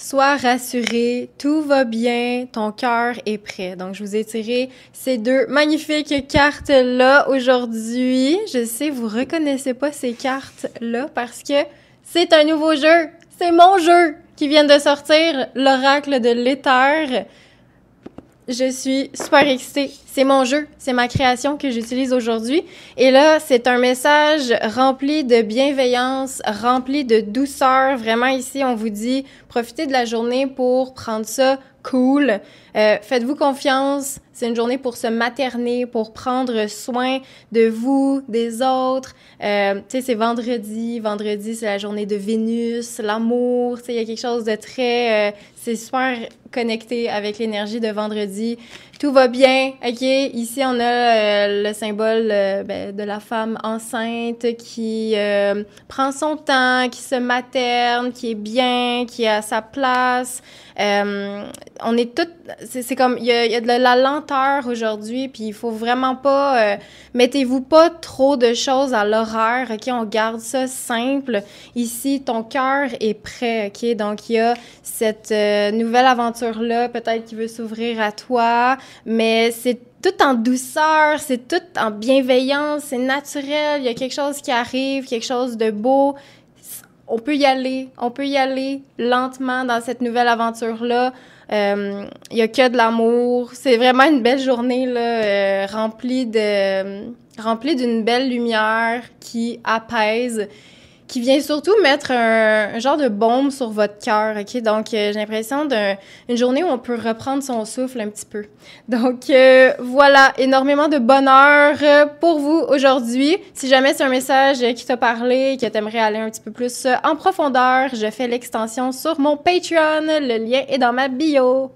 Sois rassuré, tout va bien, ton cœur est prêt. Donc, je vous ai tiré ces deux magnifiques cartes-là aujourd'hui. Je sais, vous reconnaissez pas ces cartes-là parce que c'est un nouveau jeu. C'est mon jeu qui vient de sortir, l'oracle de l'éther je suis super excitée. C'est mon jeu, c'est ma création que j'utilise aujourd'hui. Et là, c'est un message rempli de bienveillance, rempli de douceur. Vraiment, ici, on vous dit, profitez de la journée pour prendre ça cool. Euh, Faites-vous confiance, c'est une journée pour se materner, pour prendre soin de vous, des autres. Euh, tu sais, c'est vendredi. Vendredi, c'est la journée de Vénus, l'amour. Tu sais, il y a quelque chose de très... Euh, c'est super connecté avec l'énergie de vendredi. Tout va bien, OK? Ici, on a euh, le symbole euh, ben, de la femme enceinte qui prend son temps, qui se materne, qui est bien, qui est à sa place. on est toutes... C'est comme... Il y a, y a de la, lente aujourd'hui, puis il faut vraiment pas... Euh, mettez-vous pas trop de choses à l'horaire, OK? On garde ça simple. Ici, ton cœur est prêt, OK? Donc, il y a cette euh, nouvelle aventure-là, peut-être qui veut s'ouvrir à toi, mais c'est tout en douceur, c'est tout en bienveillance, c'est naturel, il y a quelque chose qui arrive, quelque chose de beau on peut y aller, on peut y aller lentement dans cette nouvelle aventure-là. Il euh, y a que de l'amour. C'est vraiment une belle journée là, euh, remplie de remplie d'une belle lumière qui apaise qui vient surtout mettre un, genre de bombe sur votre cœur, OK? Donc, euh, j'ai l'impression d'une journée où on peut reprendre son souffle un petit peu. Donc, euh, voilà, énormément de bonheur euh, pour vous aujourd'hui. Si jamais c'est un message qui t'a parlé, que t'aimerais aller un petit peu plus en profondeur, je fais l'extension sur mon Patreon. Le lien est dans ma bio.